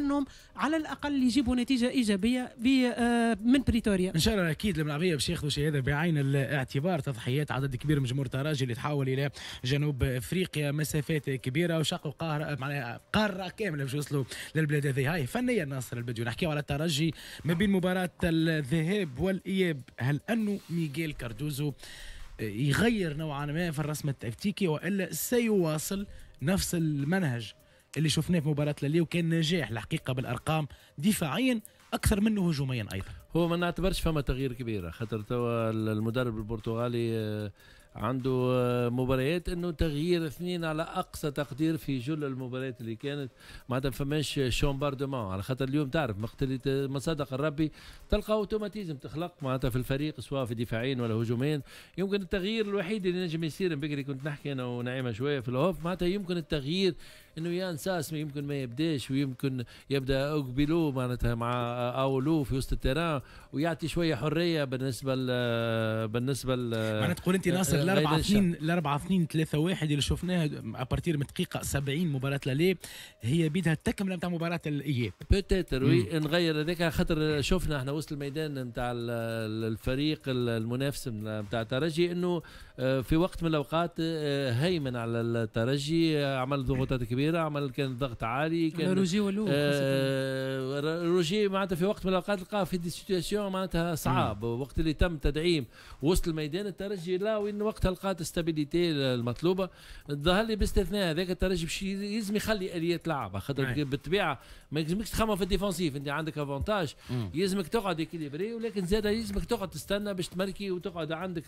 انهم على الاقل يجيبوا نتيجه ايجابيه آه، من بريتوريا ان شاء الله اكيد الملعبيه باش ياخذوا شيء هذا بعين الاعتبار تضحيات عدد كبير من جمهور تراجي اللي تحول الى جنوب افريقيا مسافات كبيره وشقوا قاره معناها قاره كامله باش يوصلوا للبلاد هذه هاي فنيا ناصر البديو نحكيو على الترجي ما بين مباراه الذهاب والاياب هل انه ميغيل كاردوزو يغير نوعا ما في الرسم التكتيكي والا سيواصل نفس المنهج اللي شفناه في مباراه للي كان نجاح الحقيقه بالارقام دفاعيا اكثر منه هجوميا ايضا هو ما نعتبرش فما تغيير كبير خاطر توا المدرب البرتغالي آه، عنده آه، مباريات انه تغيير اثنين على اقصى تقدير في جل المباريات اللي كانت معناتها فماش شومباردومون على خاطر اليوم تعرف مقتل آه، ما صدق الربي تلقى اوتوماتيزم تخلق معناتها في الفريق سواء في دفاعين ولا هجومين يمكن التغيير الوحيد اللي نجم يصير بكري كنت نحكي انا ونعيمه شويه في الهوف معناتها يمكن التغيير انه يان نساس يمكن ما يبداش ويمكن يبدا اوكبيلو معناتها مع اولو في وسط التيران ويعطي شويه حريه بالنسبه ل بالنسبه ل معناتها تقول انت آه، ناصر آه، الاربعه اثنين الاربعه اثنين ثلاثه واحد اللي شفناها ابارتير من دقيقه 70 مباراه للي هي بيدها التكمله نتاع مباراه الاياب بوتيتر وي نغير هذاك خاطر شفنا احنا وسط الميدان نتاع الفريق المنافس نتاع الترجي انه آه، في وقت من الاوقات هيمن على الترجي عمل ضغوطات كبيره كبيره عمل كان ضغط عالي كان روجي ولو آه روجي معناتها في وقت من الاوقات لقاه في دي سيتياسيون معناتها صعاب وقت اللي تم تدعيم وسط الميدان الترجي لا وين وقتها لقات ستابيليتي المطلوبه ظهر لي باستثناء هذاك الترجي باش يلزم يخلي اليات لعبه خاطر نعم. بالطبيعه ما يلزمكش تخمم في الديفونسيف انت عندك افونتاج يلزمك تقعد ايكيليبري ولكن زاد يلزمك تقعد تستنى باش تمركي وتقعد عندك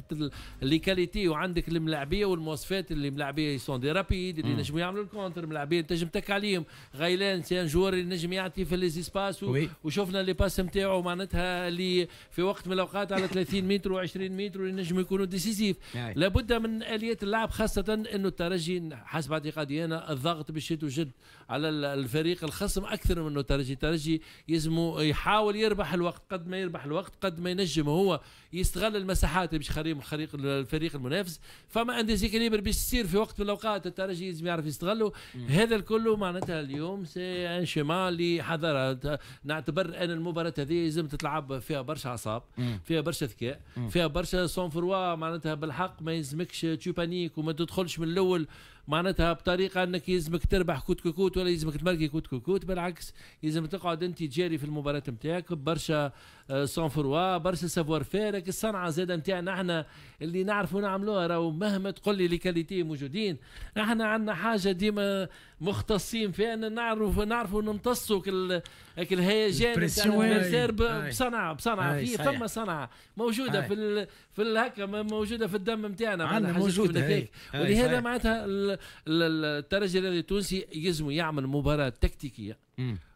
لي كاليتي وعندك الملاعبيه والمواصفات اللي ملاعبيه يسون دي رابيد اللي ينجموا يعملوا الكونتر لاعبين تنجم تك عليهم غيلان سان جوار نجم يعطي في ليزيسباس و... وشفنا لي باس نتاعو معناتها اللي في وقت من الاوقات على 30 متر و20 متر ينجم يكونوا ديسيزيف نعم. لابد من اليات اللعب خاصه انه الترجي حسب اعتقادي انا الضغط باش وجد على الفريق الخصم اكثر من انه الترجي الترجي يلزمه يحاول يربح الوقت قد ما يربح الوقت قد ما ينجم هو يستغل المساحات باش خريم الفريق الفريق المنافس فما ان ديزيكيليبر باش يصير في وقت من الاوقات الترجي لازم يعرف يستغله هذا الكل معناتها اليوم سي ان شيمان اللي حذر نعتبر ان المباراه هذه لازم تتلعب فيها برشا اعصاب فيها برشا ذكاء فيها برشا سون فروا معناتها بالحق ما يلزمكش تشوبانيك وما تدخلش من الاول معناتها بطريقه انك يلزمك تربح كوت كوت ولا يلزمك تمركي كوت كوت بالعكس يلزم تقعد انت تجاري في المباراه نتاعك برشا آه، سون فروا برشا سافوار فيرك الصنعه زاد نتاعنا احنا اللي نعرفوا نعملوها راهو مهما تقول لي ليكاليتي موجودين احنا عندنا حاجه ديما مختصين فيها نعرف نعرفوا نمتصوا كل الهيجان تاع بصنعه بصنعه في فما صنعه موجوده في في الهكا موجوده في الدم نتاعنا عندنا موجوده ولهذا معناتها الترجي الرياضي التونسي يلزمو يعمل مباراه تكتيكيه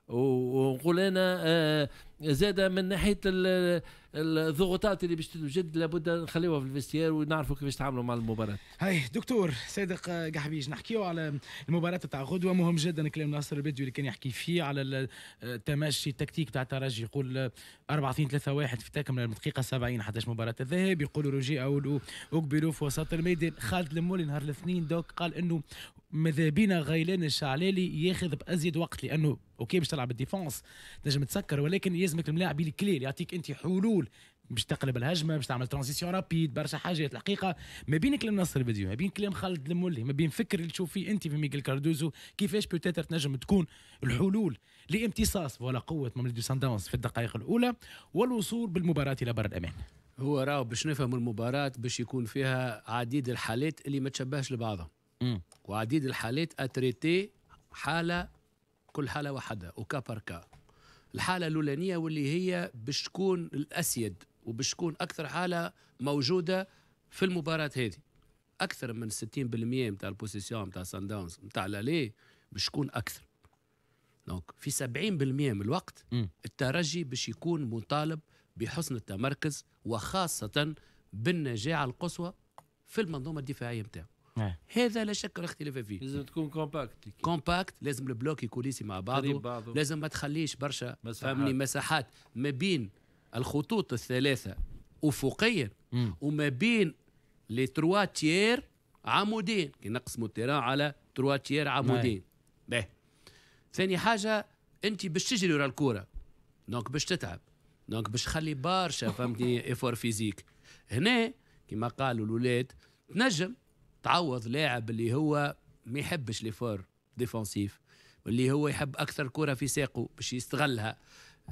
ونقول انا آه، زاد من ناحيه الضغوطات اللي باش تتوجد لابد نخليوها في الفيستير ونعرفوا كيفاش تعاملوا مع المباراه. هاي دكتور صادق قحبيج نحكيو على المباراه تاع غدوه مهم جدا كلام ناصر البدوي اللي كان يحكي فيه على التمشي التكتيك تاع الترجي يقول 4 2 3 1 في تكمله الدقيقه 70 حتى مباراه الذهاب يقولوا روجي اول اقبلوا في وسط الميدان خالد المولي نهار الاثنين دوك قال انه ماذا بينا غيلان الشعلالي ياخذ بازيد وقت لانه اوكي باش تلعب الديفونس تنجم تسكر ولكن يلزمك الملاعب الكليل يعطيك انت حلول باش تقلب الهجمه باش تعمل ترانزيسيون رابيد برشا حاجات الحقيقه ما بينك للنصر الفيديو ما بين كلام خالد المولي ما بين فكر اللي تشوف فيه انت في ميغيل كاردوزو كيفاش بوتيتر تنجم تكون الحلول لامتصاص ولا قوه مملكه سان داونز في الدقائق الاولى والوصول بالمباراه الى بر الامان هو راهو باش نفهم المباراه باش يكون فيها عديد الحالات اللي ما تشبهش لبعضها وعديد الحالات اتريتي حاله كل حاله وحدها وكا بار كا الحالة الأولانية واللي هي باش تكون الأسيد وباش تكون أكثر حالة موجودة في المباراة هذه أكثر من 60% متاع البوزيسيون متاع سان داونز متاع لالي باش تكون أكثر دونك في 70% من الوقت الترجي باش يكون مطالب بحسن التمركز وخاصة بالنجاعة القصوى في المنظومة الدفاعية نتاعو هذا لا شك لا اختلاف فيه لازم تكون كومباكت كومباكت لازم البلوك يكون مع بعضه, لازم ما تخليش برشا مساحات. فهمني مساحات ما بين الخطوط الثلاثه افقيا وما بين لي تروا تيير عمودين كي نقسموا التيران على تروا تيير عمودين باهي ثاني حاجه انت باش تجري ورا الكوره دونك باش تتعب دونك باش تخلي برشا فهمتني افور فيزيك هنا كما قالوا الاولاد تنجم تعوض لاعب اللي هو ما يحبش ليفور ديفونسيف اللي هو يحب اكثر كره في ساقه باش يستغلها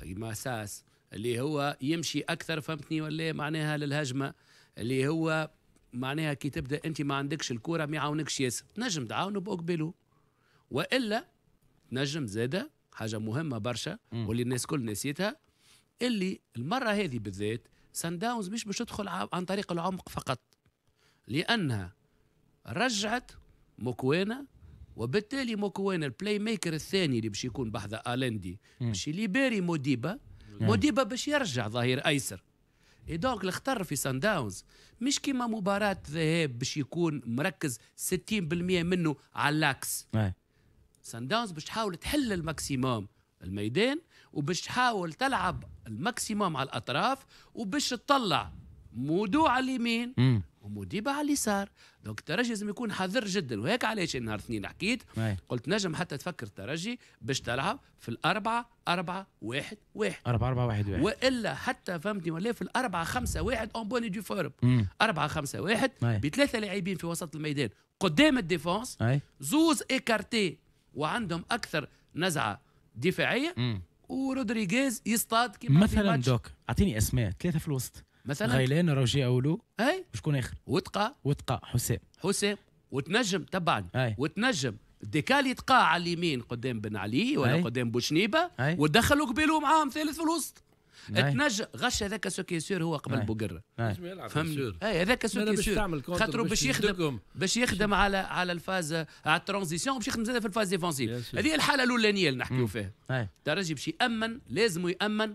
كيما ساس اللي هو يمشي اكثر فهمتني ولا معناها للهجمه اللي هو معناها كي تبدا انت ما عندكش الكره ما يعاونكش ياسر نجم تعاونه باوكبيلو والا نجم زاده حاجه مهمه برشا واللي الناس كل نسيتها اللي المره هذه بالذات سان داونز مش باش تدخل عن طريق العمق فقط لانها رجعت موكوينا وبالتالي موكوينا البلاي ميكر الثاني اللي باش يكون بحذا الندي باش ليبيري موديبا موديبا باش يرجع ظهير ايسر اي دونك الخطر في سان داونز مش كيما مباراه ذهاب باش يكون مركز 60% منه على اللاكس سان داونز باش تحاول تحل الماكسيموم الميدان وباش تحاول تلعب الماكسيموم على الاطراف وباش تطلع مودو على اليمين ومديبة على اليسار دونك الترجي لازم يكون حذر جدا وهيك علاش إيه نهار اثنين حكيت قلت نجم حتى تفكر الترجي باش تلعب في الأربعة أربعة واحد واحد أربعة أربعة واحد واحد وإلا حتى فهمتني ولا في الأربعة خمسة واحد أون بوني دو فورم أربعة خمسة واحد بثلاثة لاعبين في وسط الميدان قدام الديفونس زوز إيكارتي وعندهم أكثر نزعة دفاعية مم. ورودريغيز يصطاد كيما مثلا دوك أعطيني أسماء ثلاثة في الوسط مثلا غيلان روجي اولو اي وشكون اخر وتقى وتقى حسام حسام وتنجم تبعني أي. وتنجم ديكالي تقاع على اليمين قدام بن علي ولا أي. قدام بوشنيبه ودخلوا قبيلو معاهم ثالث في الوسط تنجم غش هذاك سوكيسور هو قبل بوقره فهمت اي هذاك سوكيسور خاطر باش يخدم باش يخدم على على الفاز على الترانزيسيون باش يخدم زاد في الفاز ديفونسيف هذه الحاله الاولانيه اللي نحكيو فيها ترجي باش يامن لازم يامن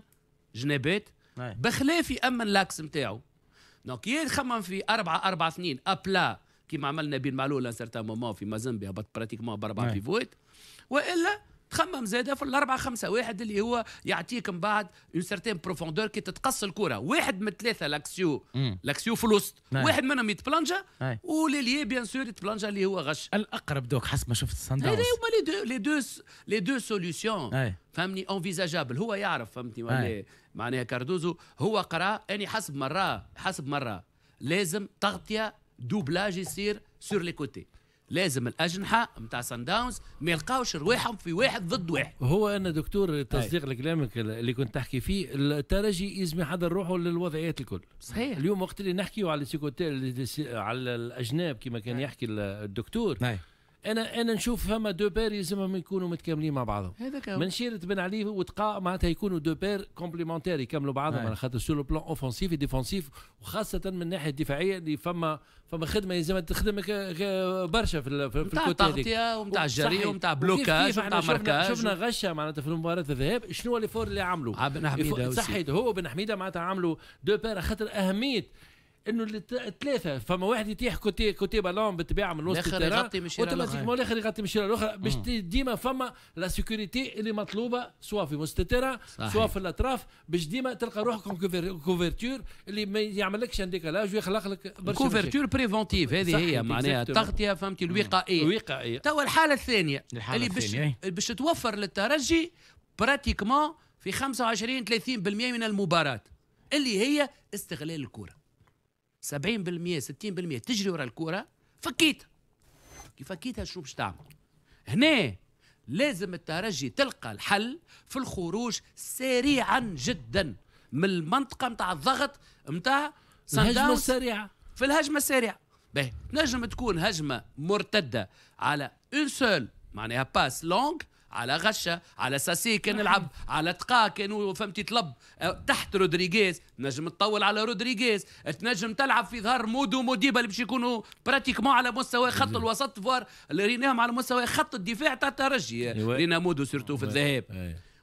جنابات بخلاف اما اللاكس نتاعو دونك يا يخمم في أربعة أربعة اثنين أبلا كيما عملنا بين معلول ان سارتان مومون في مازنبي هبط براتيكمون باربع بيفويت والا تخمم زاد في الاربعه خمسه واحد اللي هو يعطيك من بعد اون سارتين بروفوندور كي تتقص الكره واحد من ثلاثه لاكسيو لاكسيو في الوسط نعم. واحد منهم يتبلانجا نعم. وليلي بيان سور يتبلانجا اللي هو غش الاقرب دوك حسب ما شفت الصندوق هذا هما لي دو لي دو سوليسيون فهمني انفيزاجابل هو يعرف فهمتني نعم. معناها كاردوزو هو قرا اني يعني حسب مره حسب مره لازم تغطيه دوبلاج يصير سور لي كوتي لازم الاجنحه نتاع سان داونز ما يلقاوش رواحهم في واحد ضد واحد هو انا دكتور تصديق لكلامك اللي كنت تحكي فيه الترجي يلزم حضر روحه للوضعيات الكل صحيح اليوم وقت اللي نحكيو على السيكوتيل على الاجناب كما كان يحكي الدكتور أي. انا انا نشوف فما دو بير يلزمهم يكونوا متكاملين مع بعضهم هذاك من شيرة بن علي وتقا معناتها يكونوا دو بير كومبليمونتير يكملوا بعضهم على نعم. خاطر لو بلون اوفونسيف ديفونسيف وخاصه من الناحيه الدفاعيه اللي فما فما خدمه يلزمها تخدم برشا في, في نتاع التغطيه ومتاع الجري ومتاع بلوكاج ومتاع ماركاج شفنا غشه معناتها في مباراه الذهاب شنو اللي فور اللي عملوا بن حميده صحيت هو بن حميده معناتها عملوا دو بير خاطر اهميه انه الثلاثه فما واحد يطيح كوتي كوتي بالون بالطبيعه من وسط الاخر يغطي مش اوتوماتيكمون الاخر يغطي مش الاخر باش ديما فما لا سيكوريتي اللي مطلوبه سوا في وسط التيران سوا في الاطراف باش ديما تلقى روحك كوفرتور اللي ما يعملكش عندك لاج ويخلق لك برشا كوفرتور بريفونتيف هذه هي معناها تغطيه فهمتي الوقائيه الوقائيه توا الحاله الثانيه الحالة اللي باش باش توفر للترجي براتيكمون في 25 30% من المباراه اللي هي استغلال الكره 70% 60% تجري ورا الكوره فكيتها كي فكيتها شو باش تعمل هنا لازم الترجي تلقى الحل في الخروج سريعا جدا من المنطقه نتاع الضغط نتاع الهجمه السريعه في الهجمه السريعه به نجم تكون هجمه مرتده على اون سول معناها باس لونغ على غشه على ساسيكن نلعب على تقاكن وفهمتي تلب أه، تحت رودريغيز نجم تطول على رودريغيز تنجم تلعب في ظهر مودو موديبا اللي باش يكونوا براتيكمون على مستوى خط الوسط فوار ريناهم على مستوى خط الدفاع تاع الترجي رينا مودو سيرتو في الذهاب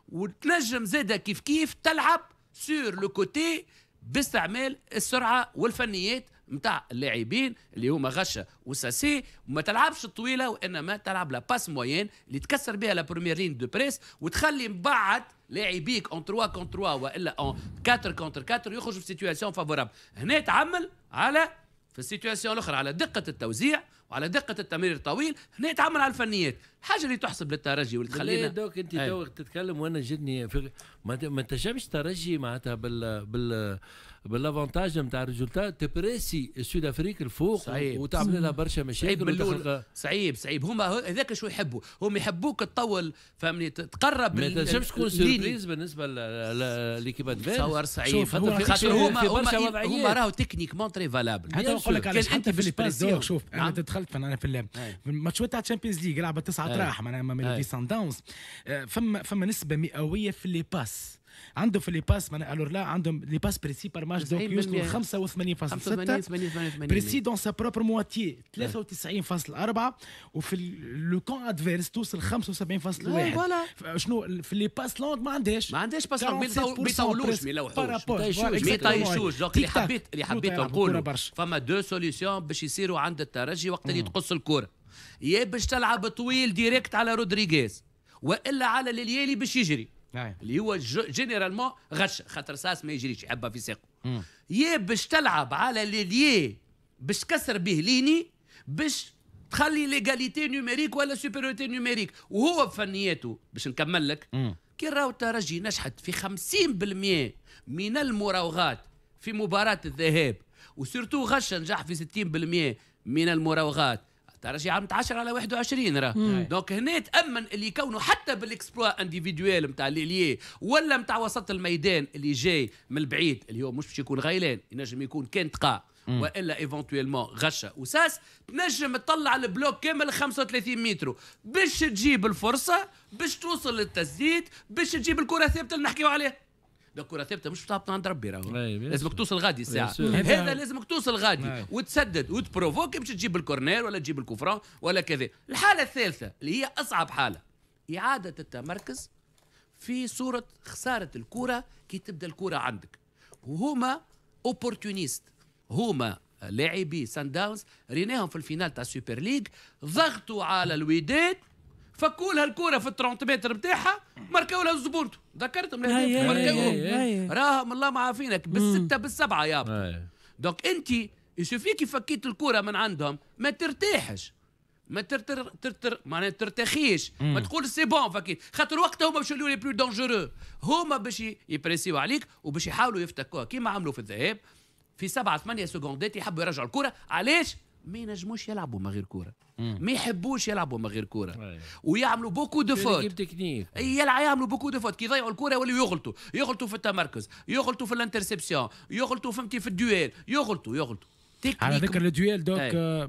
وتنجم زاده كيف كيف تلعب سور لو كوتي باستعمال السرعه والفنيات نتاع اللاعبين اللي هما غشه وساسي وما تلعبش الطويله وانما تلعب لاباس موين اللي تكسر بها لا بروميير لين دو بريس وتخلي من بعد لاعبيك اون 3 كونتر 3 والا اون 4 كونتر 4 يخرجوا في سيتياسيون فافورابل هنا تعمل على في السيتياسيون الاخرى على دقه التوزيع وعلى دقه التمرير الطويل هنا تعمل على الفنيات حاجه اللي تحسب للترجي وتخلينا دوك انت توك إيه. تتكلم وانا جدني في... ما تنجمش ترجي معناتها بال بال بالافونتاج نتاع الريزولتا تبريسي السود افريك الفوق صعيب. وتعمل لها برشا مشاكل صعيب صعيب صعيب هما هذاك شو يحبوا هم يحبوك تطول فهمني تقرب ما تنجمش تكون سيربريز بالنسبه ليكيبات فيرس تصور صعيب خاطر هما هما, هما راهو تكنيك مون تري فالابل حتى نقول لك حتى في البريسيون شوف انا نعم. دخلت انا في نعم. الماتش تاع الشامبيونز ليغ لعبت تسعه الاطراح معناها ميلودي سان داونز فما فما نسبه مئويه في لي باس عنده في لي باس معناها الور لا عندهم لي باس بريسي بار ماتش دونك يوصلوا 85.6 بريسي دون سا بروبر مواتي 93.4 وفي لو كون ادفيرس توصل 75.1 شنو في لي باس لونغ ما عندهاش ما عندهاش باس لونغ ما يطولوش ما يلوحوش ما يطيشوش دونك اللي حبيت اللي حبيت نقول فما دو سوليسيون باش يصيروا عند الترجي وقت اللي تقص الكوره يا باش تلعب طويل ديريكت على رودريغيز والا على ليليالي باش يجري نعم. اللي هو جينيرالمون غش خاطر ساس ما يجريش يحبها في ساقه يا باش تلعب على ليلي باش تكسر به ليني باش تخلي ليغاليتي نوميريك ولا سوبيريوريتي نوميريك وهو بفنياته باش نكمل لك كي راهو الترجي نجحت في 50% من المراوغات في مباراة الذهاب وسورتو غش نجح في 60% من المراوغات ترى عام 10 على 21 راه دونك هنا تامن اللي يكونوا حتى بالاكسبلوا انديفيدويل نتاع ليليي ولا نتاع وسط الميدان اللي جاي من البعيد اللي هو مش باش يكون غيلان ينجم يكون كان تقى والا ايفونتويلمون غشه وساس تنجم تطلع البلوك كامل 35 متر باش تجيب الفرصه باش توصل للتسديد باش تجيب الكره ثابته اللي نحكيو عليها كره ثابته مش تهبط عند ربي راهو لازمك توصل غادي الساعه هذا لازمك توصل غادي وتسدد وتبروفوك باش تجيب الكورنير ولا تجيب الكفران ولا كذا الحاله الثالثه اللي هي اصعب حاله اعاده التمركز في صوره خساره الكره كي تبدا الكره عندك وهما اوبورتونيست هما لاعبي سان داونز ريناهم في الفينال تاع السوبر ليج ضغطوا على الوداد فكوا لها الكوره في متر نتاعها ماركاو لها الزبورت ذكرتهم راهم الله عارفينك بالسته بالسبعه يابا دونك انت يشوفي كي فكيت الكوره من عندهم ما ترتاحش ما ترتر ترتر معناها ترتخيش ما تقول سي بون فكيت خاطر وقتها هما باش يوليو لي بلو دونجورو هما باش يبريسيو عليك وباش يحاولوا يفتكوها كيما عملوا في الذهاب في سبعة ثمانية سكوندات يحبوا يرجعوا الكرة علاش ما ينجموش يلعبوا من غير كوره ما يحبوش يلعبوا من غير كوره ويعملوا بوكو دو فوت يلعب يعملوا بوكو دو فوت كي يضيعوا الكوره يوليو يغلطوا يغلطوا في التمركز يغلطوا في الانترسبسيون يغلطوا فهمتي في الدويل يغلطوا يغلطوا على ذكر الدويل دوك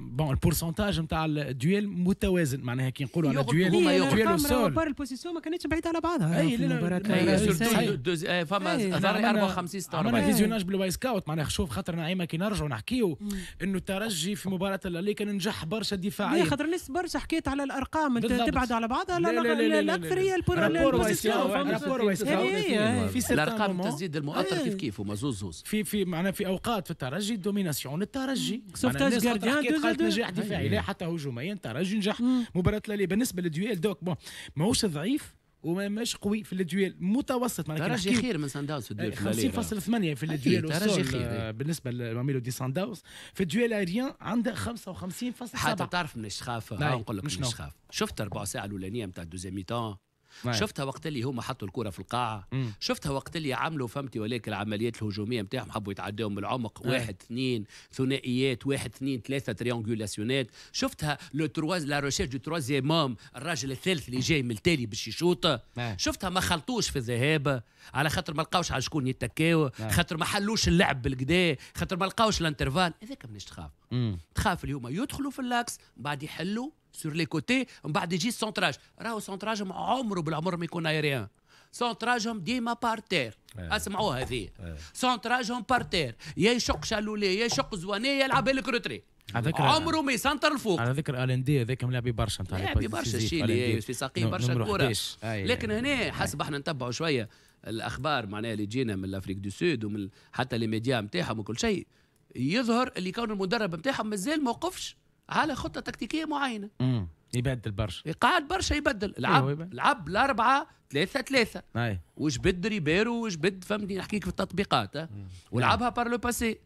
بون البورسنتاج نتاع الدويل متوازن معناها كي نقولوا على الدويل هما دويل سول بار البوزيسيون ما كانتش بعيده على بعضها اي لا فما 54 46 عملنا فيزيوناج بالواي سكاوت معناها شوف خاطر نعيمه كي نرجعوا نحكيو انه الترجي في مباراه اللي كان نجح برشا دفاعيا خاطر الناس برشا حكيت على الارقام انت تبعد على بعضها لا لا هي البوزيسيون الارقام تزيد المؤثر كيف كيف هما زوز زوز في في معناها في اوقات في الترجي دوميناسيون ترجي سوفتاج جارديان قالت نجاح دفاعي لا حتى هجوميا ترجي نجح مباراه لالي بالنسبه للديوال دوك بون ماهوش ضعيف وما مش قوي في الديوال متوسط معناها ترجي خير من سان داوس في الديوال 50.8 في الديوال ترجي خير آه، بالنسبه لماميلو دي سان داوس في الديوال ايريان عنده 55.7 حتى تعرف من خاف نقول لك من خاف شفت ربع ساعه الاولانيه نتاع الدوزيام ميتون ماي. نعم. شفتها وقت اللي هما حطوا الكره في القاعه مم. شفتها وقت اللي عملوا فهمتي وليك العمليات الهجوميه متاعهم حبوا يتعداهم العمق ماي. نعم. واحد اثنين ثنائيات واحد اثنين ثلاثه تريانجولاسيونات شفتها لو ترواز لا ريشيرش دو تروازيام الراجل الثالث اللي جاي من التالي باش يشوط نعم. شفتها ما خلطوش في الذهاب على خاطر ما لقاوش على شكون يتكاو خاطر ما حلوش اللعب بالكدا خاطر ما لقاوش الانترفال هذاك منش تخاف تخاف اليوم يدخلوا في اللاكس بعد يحلوا سور لي كوتي ومن بعد يجي السونتراج راهو سونتراجهم عمره بالعمر ما يكون ايريان سونتراجهم ديما بارتير اسمعوها هذه سونتراجهم بارتير يا يشق شالولي يا يشق زواني يلعب لك روتري عمره ما يسنتر الفوق على ذكر ال ان دي هذاك ملعب برشا نتاع لعب برشا الشيلي في ساقيه برشا كوره لكن هنا حسب احنا نتبعوا شويه الاخبار معناها اللي جينا من الافريك دو سود ومن حتى لي ميديا نتاعهم وكل شيء يظهر اللي كون المدرب نتاعهم مازال ما وقفش على خطه تكتيكيه معينه امم يبدل برشا قاعد برشا يبدل لعب أيوه لعب الاربعه ثلاثة ثلاثة أي. وجبد ريبيرو وجبد فهمتني نحكيك في التطبيقات نعم. ولعبها بار لو باسي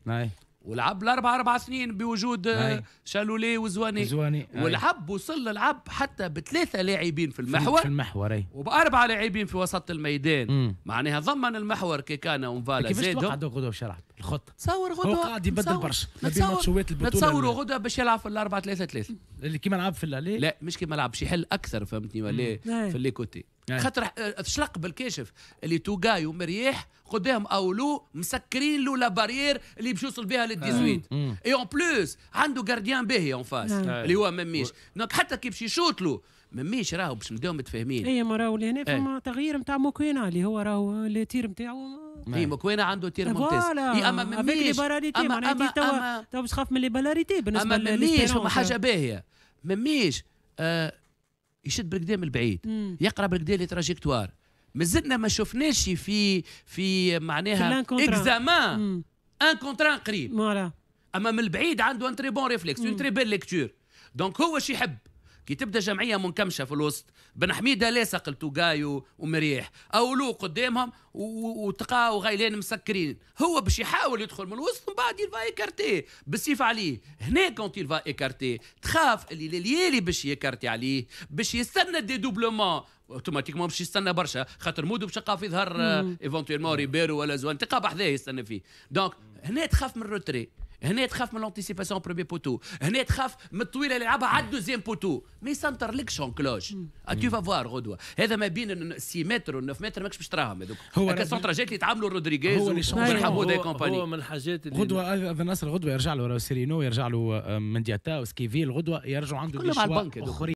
ولعب الاربع اربع سنين بوجود آه، شالولي وزواني زواني ولعب وصل لعب حتى بثلاثه لاعبين في المحور في المحور اي وبأربعة لاعبين في وسط الميدان مم. معناها ضمن المحور كيكانا ومفالا زيدو كيفاش توقع دوكو شرحت الخطه تصور غدوه هو قاعد يبدل برشا ماتشوات البطوله نتصوروا غدوه باش يلعب في الاربعه ثلاثه ثلاثه اللي كيما لعب في الليل لا مش كيما لعب باش يحل اكثر فهمتني ولا إيه؟ نعم. في اللي كوتي نعم. خاطر آه، شلق بالكاشف اللي توجاي ومرياح قدام اولو مسكرين له لا بارير اللي باش يوصل بها لل 18 اي اون بلوس عنده جارديان باهي اون نعم. فاس اللي هو مميش دونك حتى كي باش يشوط له مميش راهو باش نبداو متفاهمين اي ما راهو لهنا إيه. فما تغيير نتاع موكوينا اللي هو راهو التير نتاعو اي موكوينا عنده تير ممتاز اي اما مميش اما اما تو باش تخاف من لي بالاريتي بالنسبه اما مميش فما حاجه باهيه مميش آه يشد بالقدام البعيد يقرا بالقدام لي تراجيكتوار مازلنا ما شفناش في في معناها اكزامان ان كونتران قريب اما من البعيد عنده ان تري بون ريفليكس اون تري بيل ليكتور دونك هو شي يحب كي تبدا جمعيه منكمشه في الوسط بن حميده لاصق جايو ومريح او لو قدامهم وتقاو وغيلان مسكرين هو باش يحاول يدخل من الوسط ومن بعد يلفا ايكارتي بالسيف عليه هنا كونت يلفا ايكارتي تخاف اللي ليالي باش يكارتي عليه باش يستنى دي دوبلومون اوتوماتيكمون باش يستنى برشا خاطر مودو باش في ظهر ايفونتيلمون ريبيرو ولا زوان تلقى بحذاه يستنى فيه دونك هنا تخاف من روتري هنا تخاف من لونتيسيباسيون بروميي بوتو هنا تخاف من الطويله اللي يلعبها على الدوزيام بوتو مي سانتر لك شون كلوش تو فافوار غدوه هذا ما بين 6 متر و 9 متر ماكش باش تراهم هذوك هكا جات اللي تعملوا رودريغيز ومرحبا دي كومباني هو من الحاجات اللي غدوه اذا نصر غدوه يرجع له سيرينو يرجع له آه، مندياتا وسكيفيل غدوه يرجعوا عنده كلهم على البنك